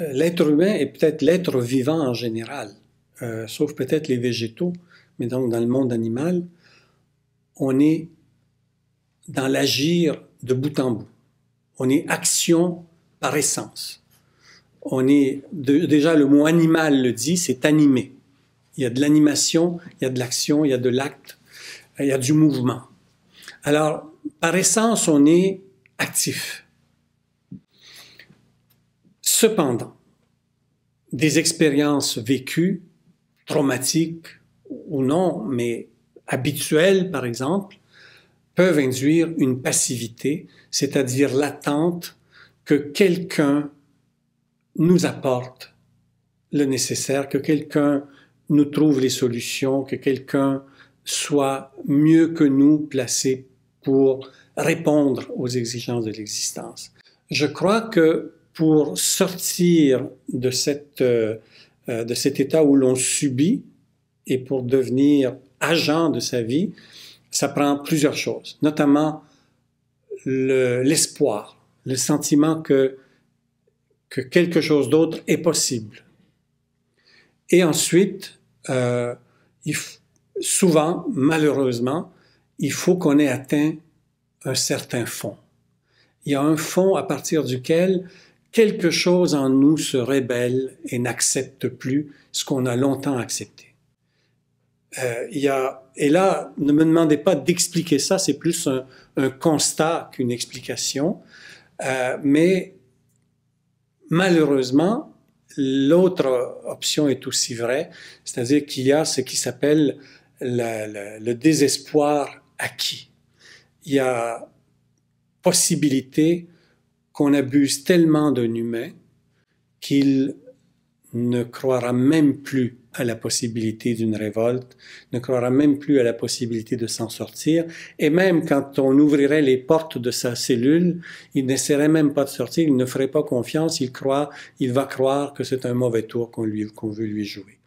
Euh, l'être humain est peut-être l'être vivant en général, euh, sauf peut-être les végétaux, mais donc dans le monde animal, on est dans l'agir de bout en bout. On est action par essence. On est, déjà le mot animal le dit, c'est animé. Il y a de l'animation, il y a de l'action, il y a de l'acte, il y a du mouvement. Alors, par essence, on est actif. Cependant, des expériences vécues, traumatiques ou non, mais habituelles par exemple, peuvent induire une passivité, c'est-à-dire l'attente que quelqu'un nous apporte le nécessaire, que quelqu'un nous trouve les solutions, que quelqu'un soit mieux que nous placé pour répondre aux exigences de l'existence. Je crois que pour sortir de, cette, euh, euh, de cet état où l'on subit et pour devenir agent de sa vie, ça prend plusieurs choses, notamment l'espoir, le, sentiment que, que quelque chose d'autre est possible. Et ensuite, euh, souvent, malheureusement, il faut qu'on ait atteint un certain fond. Il y a un fond à partir duquel quelque chose en nous se rébelle et n'accepte plus ce qu'on a longtemps accepté. Euh, y a, et là, ne me demandez pas d'expliquer ça, c'est plus un, constat qu'une explication. Euh, mais malheureusement, l'autre option est aussi vraie, c'est-à-dire qu'il y a ce qui s'appelle le, le désespoir acquis. Il y a possibilité qu'on abuse tellement d'un humain qu'il ne croira même plus à la possibilité d'une révolte, ne croira même plus à la possibilité de s'en sortir, et même quand on ouvrirait les portes de sa cellule, il n'essaierait même pas de sortir, il ne ferait pas confiance, il croit, il va croire que c'est un mauvais tour qu'on lui, qu'on veut lui jouer.